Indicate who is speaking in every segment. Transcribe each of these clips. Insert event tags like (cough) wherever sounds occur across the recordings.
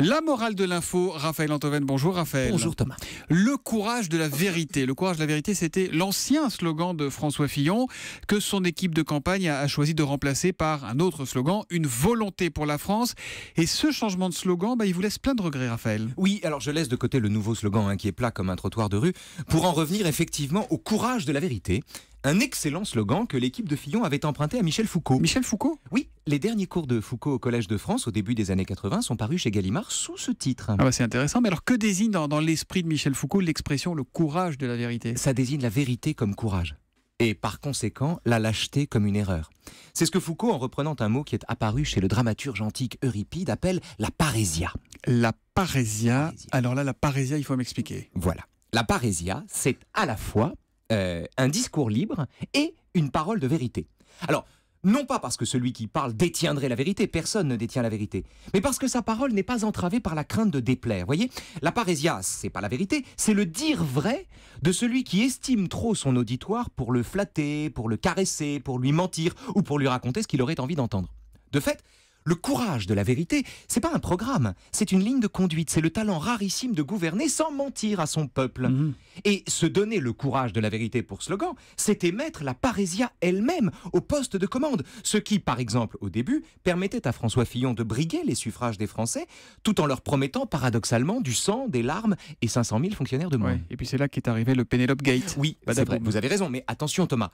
Speaker 1: La morale de l'info, Raphaël Antoven, bonjour Raphaël. Bonjour Thomas. Le courage de la vérité. Le courage de la vérité, c'était l'ancien slogan de François Fillon que son équipe de campagne a, choisi de remplacer par un autre slogan, une volonté pour la France. Et ce changement de slogan, bah, il vous laisse plein de regrets, Raphaël.
Speaker 2: Oui, alors je laisse de côté le nouveau slogan hein, qui est plat comme un trottoir de rue, pour en revenir effectivement au courage de la vérité un excellent slogan que l'équipe de Fillon avait emprunté à Michel Foucault. Michel Foucault Oui, les derniers cours de Foucault au Collège de France au début des années 80 sont parus chez Gallimard sous ce titre. Ah bah, c'est intéressant, mais alors que désigne dans, dans l'esprit de Michel Foucault l'expression le courage de la vérité Ça désigne la vérité comme courage et par conséquent la lâcheté comme une erreur. C'est ce que Foucault, en reprenant un mot qui est apparu chez le dramaturge antique Euripide, appelle la parésia. La parésia, alors là, la parésia, il faut m'expliquer. Voilà. La parésia, c'est à la fois, euh, un discours libre et une parole de vérité. Alors, non pas parce que celui qui parle détiendrait la vérité, personne ne détient la vérité, mais parce que sa parole n'est pas entravée par la crainte de déplaire. Vous Voyez, la parésia, c'est pas la vérité, c'est le dire vrai de celui qui estime trop son auditoire pour le flatter, pour le caresser, pour lui mentir ou pour lui raconter ce qu'il aurait envie d'entendre. De fait, le courage de la vérité, c'est pas un programme, c'est une ligne de conduite, c'est le talent rarissime de gouverner sans mentir à son peuple. Mhm. Et se donner le courage de la vérité pour slogan, c'était mettre la parésia elle-même au poste de commande, ce qui, par exemple, au début, permettait à François Fillon de briguer les suffrages des Français, tout en leur promettant paradoxalement du sang, des larmes et 500 000 fonctionnaires de moins. Et puis c'est là qu'est arrivé le Penelope Gate. Oui, bah, vous avez raison, mais attention Thomas,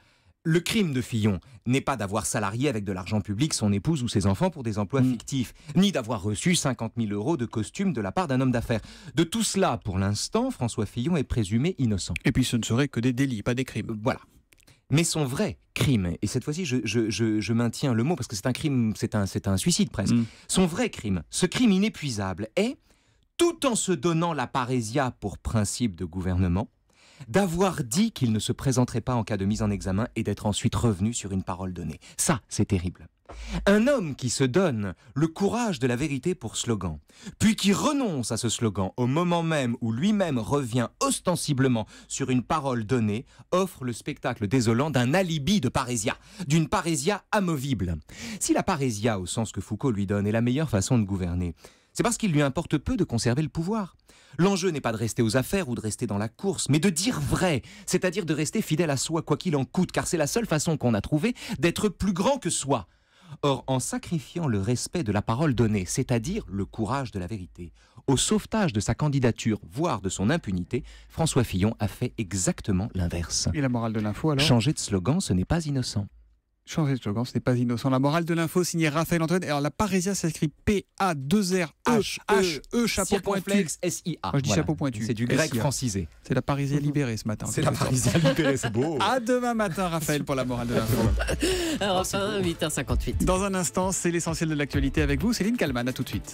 Speaker 2: le crime de Fillon n'est pas d'avoir salarié avec de l'argent public son épouse ou ses enfants pour des emplois mm. fictifs, ni d'avoir reçu 50 000 euros de costumes de la part d'un homme d'affaires. De tout cela, pour l'instant, François Fillon est présumé innocent. Et puis ce ne serait que des délits, pas des crimes. Voilà. Mais son vrai crime, et cette fois-ci je, maintiens le mot parce que c'est un crime, c'est un, suicide presque, mm. son vrai crime, ce crime inépuisable est, tout en se donnant la parésia pour principe de gouvernement, d'avoir dit qu'il ne se présenterait pas en cas de mise en examen et d'être ensuite revenu sur une parole donnée. Ça, c'est terrible. Un homme qui se donne le courage de la vérité pour slogan, puis qui renonce à ce slogan au moment même où lui-même revient ostensiblement sur une parole donnée, offre le spectacle désolant d'un alibi de parésia, d'une parésia amovible. Si la parésia, au sens que Foucault lui donne, est la meilleure façon de gouverner, c'est parce qu'il lui importe peu de conserver le pouvoir. L'enjeu n'est pas de rester aux affaires ou de rester dans la course, mais de dire vrai, c'est-à-dire de rester fidèle à soi quoi qu'il en coûte, car c'est la seule façon qu'on a trouvée d'être plus grand que soi. Or, en sacrifiant le respect de la parole donnée, c'est-à-dire le courage de la vérité, au sauvetage de sa candidature, voire de son impunité, François Fillon a fait exactement l'inverse. Et la morale de l'info alors Changer de slogan, ce n'est pas innocent
Speaker 1: changer de slogan, ce n'est pas innocent. La morale de l'info, signé Raphaël Antoine. Alors, la Parésia s'inscrit P-A-2-R-H-H-E, e e, chapeau pointu. i a je dis chapeau pointu. C'est du grec francisé. C'est la parésia libérée ce matin. C'est la parésia libérée, c'est beau. À demain matin, Raphaël, pour la morale de l'info. (laughs) Enfin, 8h58. Dans un instant, c'est l'essentiel de l'actualité avec vous. Céline Kalman, à tout de suite.